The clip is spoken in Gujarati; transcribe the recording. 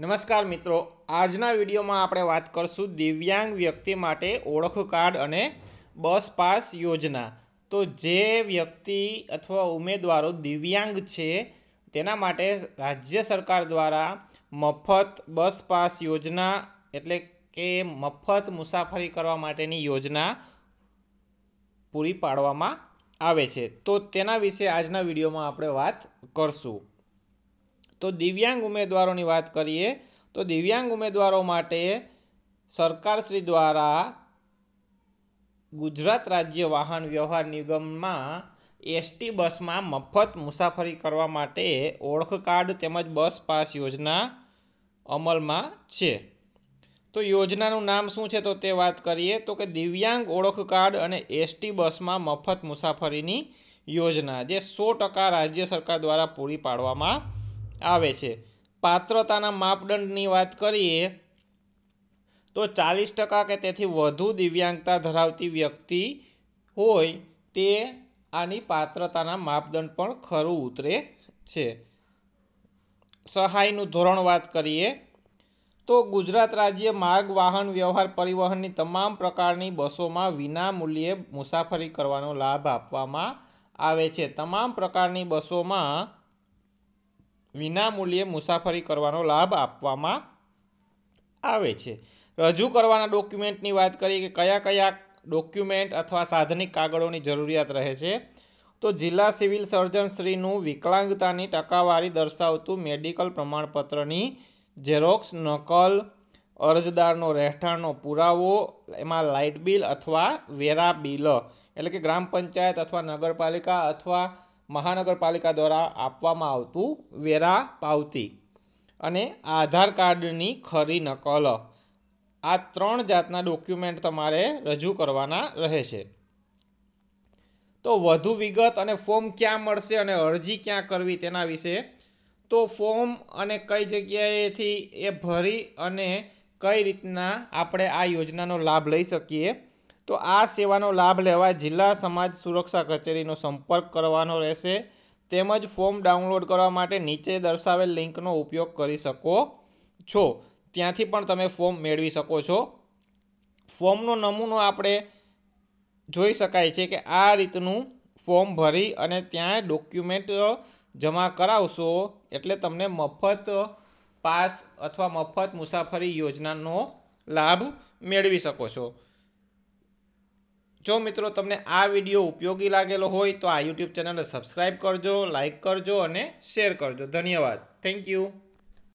નમસ્કાર મિત્રો આજના વિડીયોમાં આપણે વાત કરશું દિવ્યાંગ વ્યક્તિ માટે ઓળખ કાર્ડ અને બસ પાસ યોજના તો જે વ્યક્તિ અથવા ઉમેદવારો દિવ્યાંગ છે તેના માટે રાજ્ય સરકાર દ્વારા મફત બસ પાસ યોજના એટલે કે મફત મુસાફરી કરવા માટેની યોજના પૂરી પાડવામાં આવે છે તો તેના વિશે આજના વિડીયોમાં આપણે વાત કરશું તો દિવ્યાંગ ઉમેદવારોની વાત કરીએ તો દિવ્યાંગ ઉમેદવારો માટે સરકારશ્રી દ્વારા ગુજરાત રાજ્ય વાહન વ્યવહાર નિગમમાં એસટી બસમાં મફત મુસાફરી કરવા માટે ઓળખ કાર્ડ તેમજ બસ પાસ યોજના અમલમાં છે તો યોજનાનું નામ શું છે તો તે વાત કરીએ તો કે દિવ્યાંગ ઓળખ કાર્ડ અને એસટી બસમાં મફત મુસાફરીની યોજના જે સો ટકા રાજ્ય સરકાર દ્વારા પૂરી પાડવામાં આવે છે પાત્રતાના માપદંડની વાત કરીએ તો ચાલીસ ટકા કે તેથી વધુ દિવ્યાંગતા ધરાવતી વ્યક્તિ હોય તે આની પાત્રતાના માપદંડ પણ ખરું ઉતરે છે સહાયનું ધોરણ વાત કરીએ તો ગુજરાત રાજ્ય માર્ગ વાહન વ્યવહાર પરિવહનની તમામ પ્રકારની બસોમાં વિનામૂલ્યે મુસાફરી કરવાનો લાભ આપવામાં આવે છે તમામ પ્રકારની બસોમાં વિનામૂલ્યે મુસાફરી કરવાનો લાભ આપવામાં આવે છે રજૂ કરવાના ડોક્યુમેન્ટની વાત કરીએ કે કયા કયા ડોક્યુમેન્ટ અથવા સાધનિક કાગળોની જરૂરિયાત રહે છે તો જિલ્લા સિવિલ સર્જનશ્રીનું વિકલાંગતાની ટકાવારી દર્શાવતું મેડિકલ પ્રમાણપત્રની ઝેરોક્સ નકલ અરજદારનો રહેઠાણનો પુરાવો એમાં લાઇટ બિલ અથવા વેરા બિલ એટલે કે ગ્રામ પંચાયત અથવા નગરપાલિકા અથવા મહાનગરપાલિકા દ્વારા આપવામાં આવતું વેરા પાવતી અને આધાર કાર્ડની ખરી નકલ આ ત્રણ જાતના ડોક્યુમેન્ટ તમારે રજૂ કરવાના રહે છે તો વધુ વિગત અને ફોર્મ ક્યાં મળશે અને અરજી ક્યાં કરવી તેના વિશે તો ફોર્મ અને કઈ જગ્યાએથી એ ભરી અને કઈ રીતના આપણે આ યોજનાનો લાભ લઈ શકીએ તો આ સેવાનો લાભ લેવા જિલ્લા સમાજ સુરક્ષા કચેરીનો સંપર્ક કરવાનો રહેશે તેમજ ફોર્મ ડાઉનલોડ કરવા માટે નીચે દર્શાવેલ લિંકનો ઉપયોગ કરી શકો છો ત્યાંથી પણ તમે ફોર્મ મેળવી શકો છો ફોર્મનો નમૂનો આપણે જોઈ શકાય છે કે આ રીતનું ફોર્મ ભરી અને ત્યાં ડોક્યુમેન્ટ જમા કરાવશો એટલે તમને મફત પાસ અથવા મફત મુસાફરી યોજનાનો લાભ મેળવી શકો છો જો મિત્રો તમને આ વિડીયો ઉપયોગી લાગેલો હોય તો આ યુટ્યુબ ચેનલને સબસ્ક્રાઈબ કરજો લાઇક કરજો અને શેર કરજો ધન્યવાદ થેન્ક યુ